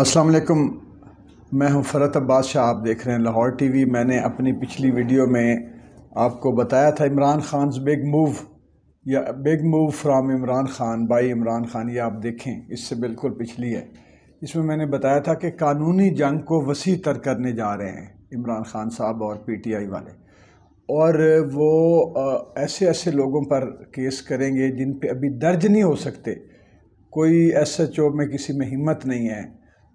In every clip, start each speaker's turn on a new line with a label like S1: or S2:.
S1: अस्सलाम वालेकुम मैं हूं फ़रत अब्बास शाह आप देख रहे हैं लाहौर टीवी मैंने अपनी पिछली वीडियो में आपको बताया था इमरान खान बिग मूव या big move from Imran Khan by Imran Khan ये आप देखें इससे बिल्कुल पिछली है इसमें मैंने बताया था कि कानूनी जंग को वसी तर करने जा रहे हैं इमरान खान साहब और पी टी आई वाले और वो ऐसे ऐसे लोगों पर केस करेंगे जिन पर अभी दर्ज नहीं हो सकते कोई एस एच ओ में किसी में हिम्मत नहीं है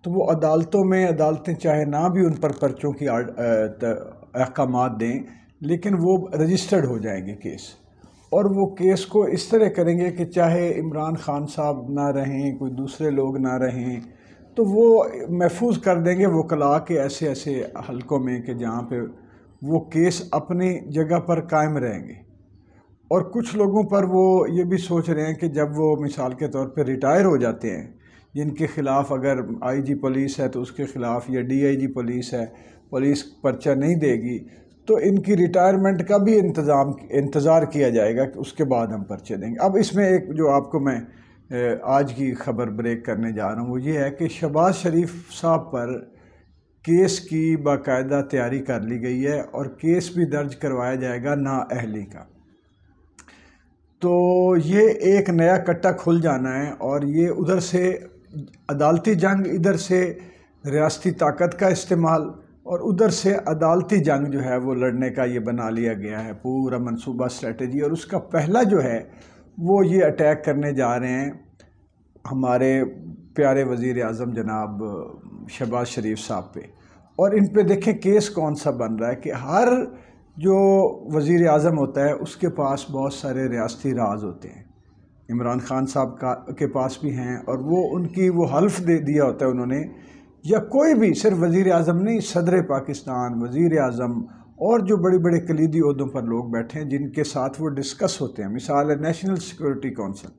S1: तो वो अदालतों में अदालतें चाहे ना भी उन पर पर्चों की अहकाम दें लेकिन वो रजिस्टर्ड हो जाएंगे केस और वो केस को इस तरह करेंगे कि चाहे इमरान खान साहब ना रहें कोई दूसरे लोग ना रहें तो वो महफूज कर देंगे वकला के ऐसे ऐसे हलकों में कि जहाँ पे वो केस अपनी जगह पर कायम रहेंगे और कुछ लोगों पर वो ये भी सोच रहे हैं कि जब वो मिसाल के तौर पे रिटायर हो जाते हैं जिनके ख़िलाफ़ अगर आईजी पुलिस है तो उसके ख़िलाफ़ या डीआईजी पुलिस है पुलिस पर्चा नहीं देगी तो इनकी रिटायरमेंट का भी इंतज़ाम इंतज़ार किया जाएगा कि उसके बाद हम पर्चे देंगे अब इसमें एक जो आपको मैं आज की खबर ब्रेक करने जा रहा हूँ वो ये है कि शहबाज शरीफ साहब पर केस की बाकायदा तैयारी कर ली गई है और केस भी दर्ज करवाया जाएगा ना अहली का तो ये एक नया कट्टा खुल जाना है और ये उधर से अदालती जंग इधर से रियासती ताकत का इस्तेमाल और उधर से अदालती जंग जो है वो लड़ने का ये बना लिया गया है पूरा मनसूबा स्ट्रेटजी और उसका पहला जो है वो ये अटैक करने जा रहे हैं हमारे प्यारे वज़ी अजम जनाब शहबाज शरीफ साहब पे और इन पे देखें केस कौन सा बन रहा है कि हर जो वज़ी अजम होता है उसके पास बहुत सारे रियासती राज होते हैं इमरान खान साहब का के पास भी हैं और वो उनकी वो हल्फ दे दिया होता है उन्होंने या कोई भी सिर्फ वज़ी अजम नहीं सदर पाकिस्तान वज़ी अजम और जो बड़े बड़े कलीदी उहदों पर लोग बैठे हैं जिनके साथ वो डिस्कस होते हैं मिसाल है नेशनल सिक्योरिटी कौंसिल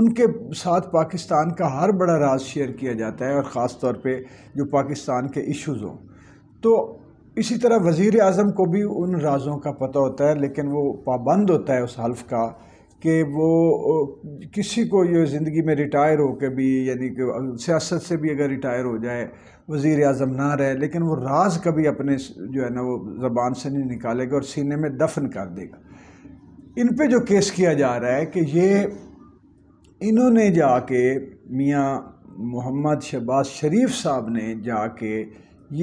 S1: उनके साथ पाकिस्तान का हर बड़ा राज शेयर किया जाता है और ख़ास तौर पर जो पाकिस्तान के इशूज़ हों तो इसी तरह वज़ी अजम को भी उन राजों का पता होता है लेकिन वो पाबंद होता है उस हल्फ का कि वो किसी को ये ज़िंदगी में रिटायर हो के भी यानी कि सियासत से भी अगर रिटायर हो जाए वज़ी अजम ना रहे लेकिन वो राज कभी अपने जो है ना वो ज़बान से नहीं निकालेगा और सीने में दफन कर देगा इन पर जो केस किया जा रहा है कि ये इन्होंने जाके मियाँ मोहम्मद शहबाज शरीफ साहब ने जाके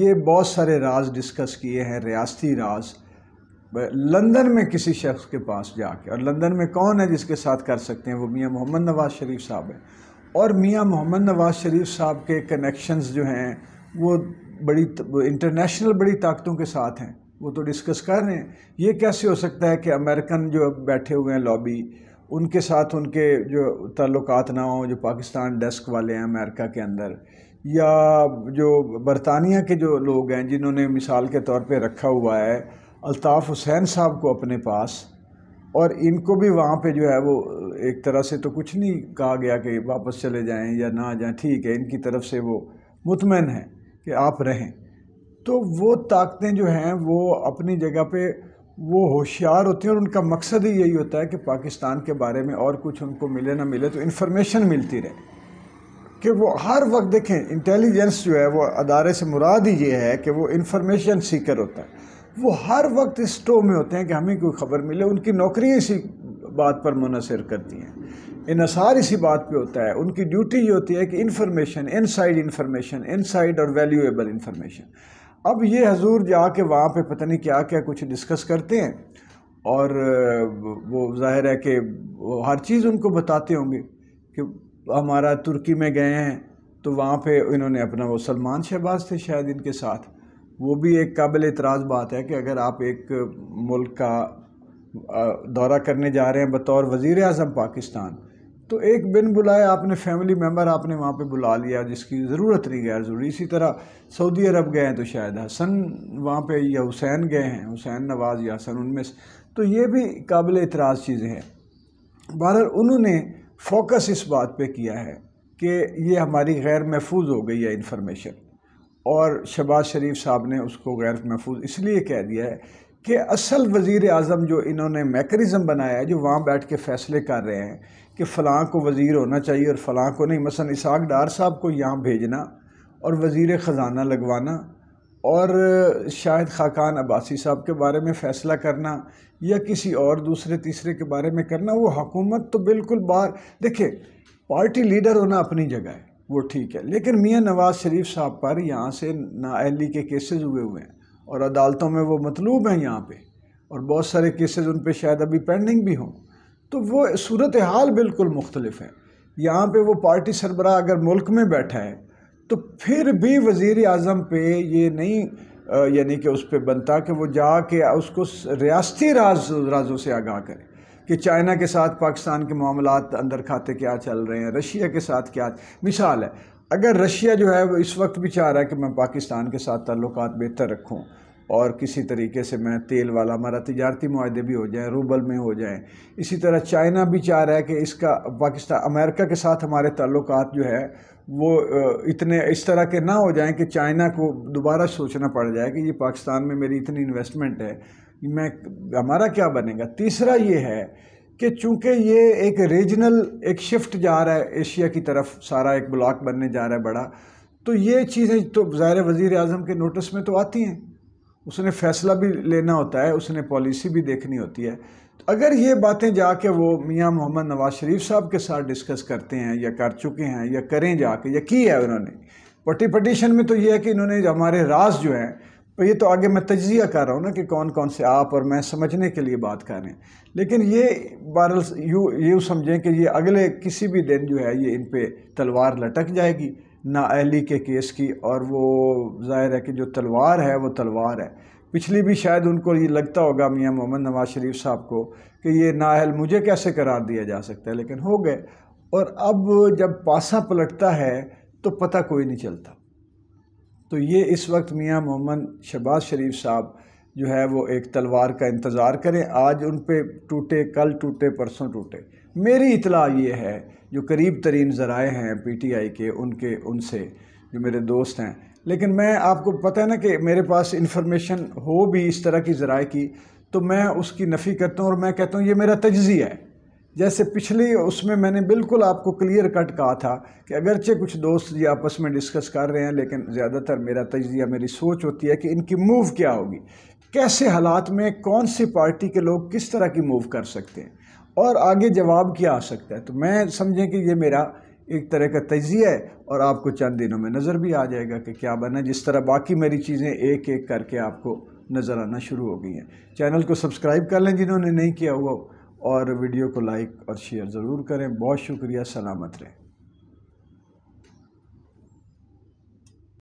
S1: ये बहुत सारे राज डिस्कस किए हैं रियासती राज लंदन में किसी शख्स के पास जाके और लंदन में कौन है जिसके साथ कर सकते हैं वो मियाँ मोहम्मद नवाज़ शरीफ साहब हैं और मियाँ मोहम्मद नवाज़ शरीफ साहब के कनेक्शंस जो हैं वो बड़ी इंटरनेशनल बड़ी ताकतों के साथ हैं वो तो डिस्कस कर रहे हैं ये कैसे हो सकता है कि अमेरिकन जो बैठे हुए हैं लॉबी उनके साथ उनके जो तल्लुकात ना हों जो पाकिस्तान डेस्क वाले हैं अमेरिका के अंदर या जो बरतानिया के जो लोग हैं जिन्होंने मिसाल के तौर पर रखा हुआ है अलताफ़ हुसैन साहब को अपने पास और इनको भी वहाँ पे जो है वो एक तरह से तो कुछ नहीं कहा गया कि वापस चले जाएं या ना जाएं ठीक है इनकी तरफ से वो मुतमिन हैं कि आप रहें तो वो ताकतें जो हैं वो अपनी जगह पे वो होशियार होती हैं और उनका मकसद ही यही होता है कि पाकिस्तान के बारे में और कुछ उनको मिले ना मिले तो इन्फॉर्मेशन मिलती रहे कि वो हर वक्त देखें इंटेलिजेंस जो है वो अदारे से मुराद ही ये है कि वो इन्फॉर्मेशन सीकर होता है वो हर वक्त इस स्टो में होते हैं कि हमें कोई खबर मिले उनकी नौकरी इसी बात पर मुनसर करती हैं इसार इसी बात पे होता है उनकी ड्यूटी ये होती है कि इन्फॉर्मेशन इनसाइड इन्फॉर्मेशन इनसाइड और वैल्यूएबल इन्फॉर्मेशन अब ये हजूर जाके वहाँ पे पता नहीं क्या क्या कुछ डिस्कस करते हैं और वो जाहिर है कि वो हर चीज़ उनको बताते होंगे कि हमारा तुर्की में गए हैं तो वहाँ पे इन्होंने अपना वो सलमान शहबाज थे शायद इनके साथ वो भी एक काबिल एतराज़ बात है कि अगर आप एक मुल्क का दौरा करने जा रहे हैं बतौर वज़ी अजम पाकिस्तान तो एक बिन बुलाए आपने फैमिली मेम्बर आपने वहाँ पर बुला लिया जिसकी ज़रूरत नहीं गैर ज़रूरी इसी तरह सऊदी अरब गए हैं तो शायद हसन वहाँ पर या हुसैन गए हैं हुसैन नवाज़ या हसन उनमें तो ये भी काबिल इतराज़ चीज़ें हैं बहर उन्होंने फोकस इस बात पर किया है कि ये हमारी गैर महफूज हो गई है इन्फॉर्मेशन और शहबाज शरीफ साहब ने उसको गैर महफूज इसलिए कह दिया है कि असल वज़ी अजम जो इन्होंने मेकनिज़म बनाया है जो वहाँ बैठ के फ़ैसले कर रहे हैं कि फ़लाँ को वज़ी होना चाहिए और फ़लाँ को नहीं मसन इसाक डार साहब को यहाँ भेजना और वज़ी ख़जाना लगवाना और शाहिद खाकान अब्बासी साहब के बारे में फ़ैसला करना या किसी और दूसरे तीसरे के बारे में करना वो हकूमत तो बिल्कुल बाहर देखिए पार्टी लीडर होना अपनी जगह है वो ठीक है लेकिन मियाँ नवाज़ शरीफ साहब पर यहाँ से नाअली के केसेस हुए हुए हैं और अदालतों में वो मतलूब हैं यहाँ पे और बहुत सारे केसेस उन पर शायद अभी पेंडिंग भी हों तो वो सूरत हाल बिल्कुल मुख्तलिफ है यहाँ पे वो पार्टी सरबरा अगर मुल्क में बैठा है तो फिर भी वज़ी अजम पे ये नहीं यानी कि उस पर बनता कि वो जा के उसको रियाती राज राजों से आगाह करें कि चाइना के साथ पाकिस्तान के मामला अंदर खाते क्या चल रहे हैं रशिया के साथ क्या मिसाल है अगर रशिया जो है वो इस वक्त भी चाह रहा है कि मैं पाकिस्तान के साथ ताल्लुक बेहतर रखूँ और किसी तरीके से मैं तेल वाला हमारा तजारती माहे भी हो जाएँ रूबल में हो जाएँ इसी तरह चाइना भी चाह रहा है कि इसका पाकिस्तान अमेरिका के साथ हमारे ताल्लुक जो है वो इतने इस तरह के ना हो जाएं कि चाइना को दोबारा सोचना पड़ जाए कि ये पाकिस्तान में मेरी इतनी इन्वेस्टमेंट है मैं हमारा क्या बनेगा तीसरा ये है कि चूंकि ये एक रीजनल एक शिफ्ट जा रहा है एशिया की तरफ सारा एक ब्लॉक बनने जा रहा है बड़ा तो ये चीज़ें तो ज़ाहिर वज़ी अजम के नोटिस में तो आती हैं उसने फैसला भी लेना होता है उसने पॉलिसी भी देखनी होती है तो अगर ये बातें जाके वो मियाँ मोहम्मद नवाज शरीफ साहब के साथ डिस्कस करते हैं या कर चुके हैं या करें जाके या की है उन्होंने पटी पटिशन में तो ये है कि इन्होंने हमारे राज जो हैं तो ये तो आगे मैं तजिया कर रहा हूँ ना कि कौन कौन से आप और मैं समझने के लिए बात कर रहे हैं लेकिन ये बहरल यू यूँ समझें कि ये अगले किसी भी दिन जो है ये इन पर तलवार लटक जाएगी ना अहली के केस की और वो जाहिर है कि जो तलवार है वो तलवार है पिछली भी शायद उनको ये लगता होगा मियाँ मोहम्मद नवाज शरीफ साहब को कि ये नाअहल मुझे कैसे करार दिया जा सकता है लेकिन हो गए और अब जब पासा पलटता है तो पता कोई नहीं चलता तो ये इस वक्त मियाँ मोहम्मद शहबाज शरीफ साहब जो है वो एक तलवार का इंतज़ार करें आज उन पर टूटे कल टूटे परसों टूटे मेरी इतला ये है जो करीब तरीन ज़राए हैं पी टी आई के उनके उनसे जो मेरे दोस्त हैं लेकिन मैं आपको पता है ना कि मेरे पास इन्फॉर्मेशन हो भी इस तरह की ज़राए की तो मैं उसकी नफ़ी करता हूँ और मैं कहता हूँ ये मेरा तजिया है जैसे पिछले उसमें मैंने बिल्कुल आपको क्लियर कट कहा था कि अगरचे कुछ दोस्त ये आपस में डिस्कस कर रहे हैं लेकिन ज़्यादातर मेरा तजिया मेरी सोच होती है कि इनकी मूव क्या होगी कैसे हालात में कौन सी पार्टी के लोग किस तरह की मूव कर सकते हैं और आगे जवाब क्या आ सकता है तो मैं समझें कि ये मेरा एक तरह का तजिया है और आपको चंद दिनों में नज़र भी आ जाएगा कि क्या बना जिस तरह बाकी मेरी चीज़ें एक एक करके आपको नज़र आना शुरू हो गई हैं चैनल को सब्सक्राइब कर लें जिन्होंने नहीं किया हुआ और वीडियो को लाइक और शेयर ज़रूर करें बहुत शुक्रिया सलामत रहें